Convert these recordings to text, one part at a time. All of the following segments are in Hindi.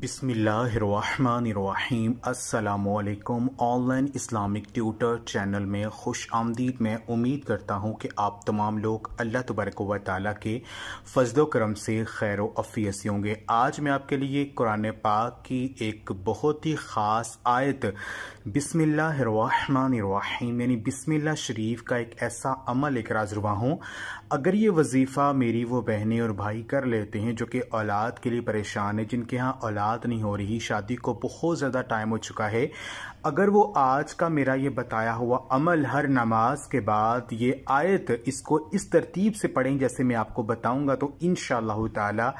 बिसमीम् ऑनलाइन इस्लामिक ट्यूटर चैनल में खुश आमदीद मैं उम्मीद करता हूँ कि आप तमाम लोग अल्लाह तबरक व के फजल करम से खैर अफियसी होंगे आज मैं आपके लिए कुरान पाक की एक बहुत ही ख़ास आयत बिसमीम यानी बिसमिल्ला शरीफ का एक ऐसा अमल एक राजरुवा हूँ अगर ये वजीफ़ा मेरी वो बहनें और भाई कर लेते हैं जो कि औलाद के लिए परेशान है जिनके यहाँ औलाद रात नहीं हो रही शादी को बहुत ज़्यादा टाइम हो चुका है अगर वो आज का मेरा ये बताया हुआ अमल हर नमाज के बाद ये आयत इसको इस तरतीब से पढ़ें जैसे मैं आपको बताऊंगा तो इन शाह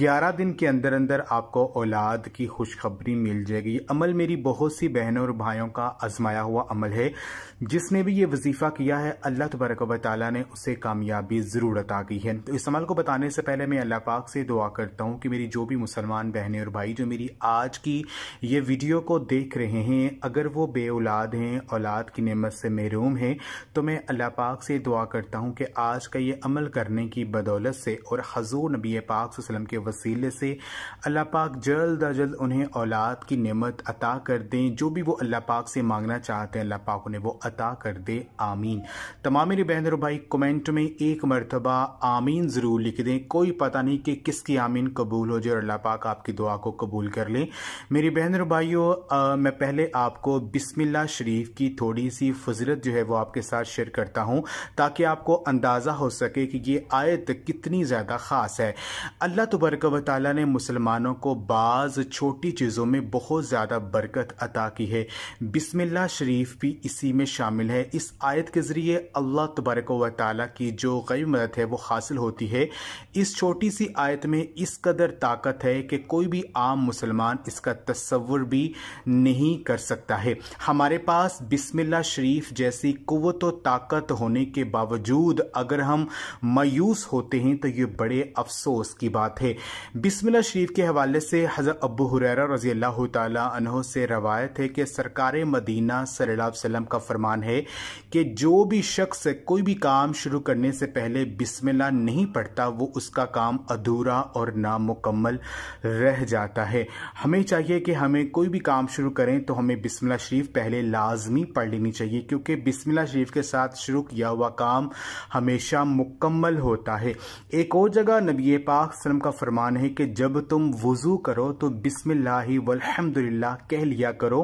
11 दिन के अंदर अंदर आपको औलाद की खुशखबरी मिल जाएगी ये अमल मेरी बहुत सी बहनों और भाइयों का आजमाया हुआ अमल है जिसने भी ये वजीफ़ा किया है अल्लाह तबरक वाली ने उसे कामयाबी ज़रूर अता की है तो इस अमल को बताने से पहले मैं अल्लाह पाक से दुआ करता हूँ कि मेरी जो भी मुसलमान बहनें और भाई जो मेरी आज की ये वीडियो को देख रहे हैं अगर वो बे औलाद हैं औलाद की नमत से महरूम हैं तो मैं अल्लाह पाक से दुआ करता हूँ कि आज का ये अमल करने की बदौलत से और हजूर नबी पाक वसलम के वसीले से अल्लाह पाक जल्द अज जल्द उन्हें औलाद की नमत अता कर दें जो भी वो अल्लाह पाक से मांगना चाहते हैं अल्लाह पाक उन्हें वो अता कर दे आमीन तमाम मेरी बहन और भाई कमेंट में एक मरतबा आमीन ज़रूर लिख दें कोई पता नहीं कि किसकी आमीन कबूल हो जाए और अल्लाह पाक आपकी दुआ को कबूल कर लें मेरी बहन और भाइयों मैं पहले आपको बिस्मिल्ला शरीफ की थोड़ी सी फजरत जो है वो आपके साथ शेयर करता हूँ ताकि आपको अंदाज़ा हो सके कि ये आयत कितनी ज़्यादा ख़ास है अल्लाह तबरक व ताली ने मुसलमानों को बाज़ छोटी चीज़ों में बहुत ज़्यादा बरकत अता की है बिस्मिल्लाह शरीफ भी इसी में शामिल है इस आयत के ज़रिए अल्लाह तबरक व ताली की जो गई मदद है वो हासिल होती है इस छोटी सी आयत में इस कदर ताकत है कि कोई भी आम मुसलमान इसका तस्वुर भी नहीं कर सकता है हमारे पास बिस्मिल्ला शरीफ जैसी कुत व ताकत होने के बावजूद अगर हम मायूस होते हैं तो ये बड़े अफसोस की बात है बिस्मिल्ला शरीफ के हवाले से हज़रत अबू हुरैरा रजी अल्लाह तहो से रवायत है कि सरकार मदीना सल्ला अलैहि का फरमान है कि जो भी शख्स कोई भी काम शुरू करने से पहले बिस्मिल्ला नहीं पढ़ता वो उसका काम अधूरा और नामुकम्मल रह जाता जाता है हमें चाहिए कि हमें कोई भी काम शुरू करें तो हमें बिस्मिल्लाह शरीफ पहले लाजमी पढ़ लेनी चाहिए क्योंकि बिस्मिल्लाह शरीफ के साथ शुरू किया हुआ काम हमेशा मुकम्मल होता है एक और जगह नबी पाक सलम का फरमान है कि जब तुम वज़ू करो तो बिस्मिल्लाह वलहमदुल्ला कह लिया करो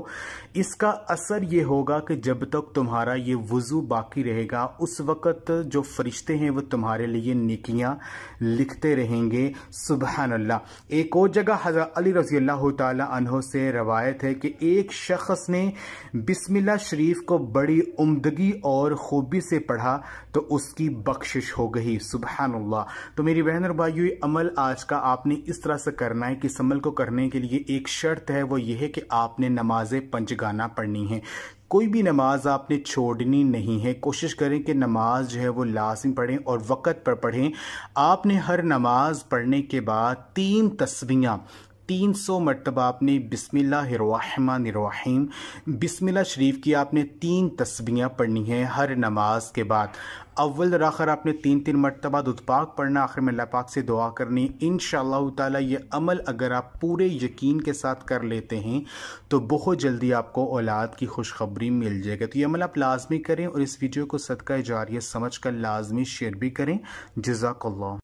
इसका असर यह होगा कि जब तक तुम्हारा ये वज़ू बाकी रहेगा उस वक़्त जो फरिश्ते हैं वो तुम्हारे लिए निकियाँ लिखते रहेंगे सुबह एक और जगह अली रजी अल्लाह तहो से रवायत है कि एक शख्स ने बिस्मिल्ला शरीफ को बड़ी उमदगी और खूबी से पढ़ा तो उसकी बख्शिश हो गई सुबहानल्ला तो मेरी बहन और भाई ये अमल आज का आपने इस तरह से करना है कि इस अमल को करने के लिए एक शर्त है वो ये है कि आपने नमाज पंचगाना पढ़नी है कोई भी नमाज आपने छोड़नी नहीं है कोशिश करें कि नमाज जो है वो लाजिम पढ़ें और वक़्त पर पढ़ें आपने हर नमाज पढ़ने के बाद तीन तस्वीयाँ तीन सौ मरतबा आपने बिसमिल्लाम बिसमिल्ला शरीफ की आपने तीन तस्बियाँ पढ़नी हैं हर नमाज के बाद अव्वल राखर आपने तीन तीन मरतबा दुदपाक पढ़ना आखिर में लापाक से दुआ करनी इन शाह ये अमल अगर आप पूरे यकीन के साथ कर लेते हैं तो बहुत जल्दी आपको औलाद की खुशखबरी मिल जाएगी तो ये अमल आप लाजमी करें और इस वीडियो को सदका जारी समझ कर लाजमी शेयर भी करें जजाकल्ला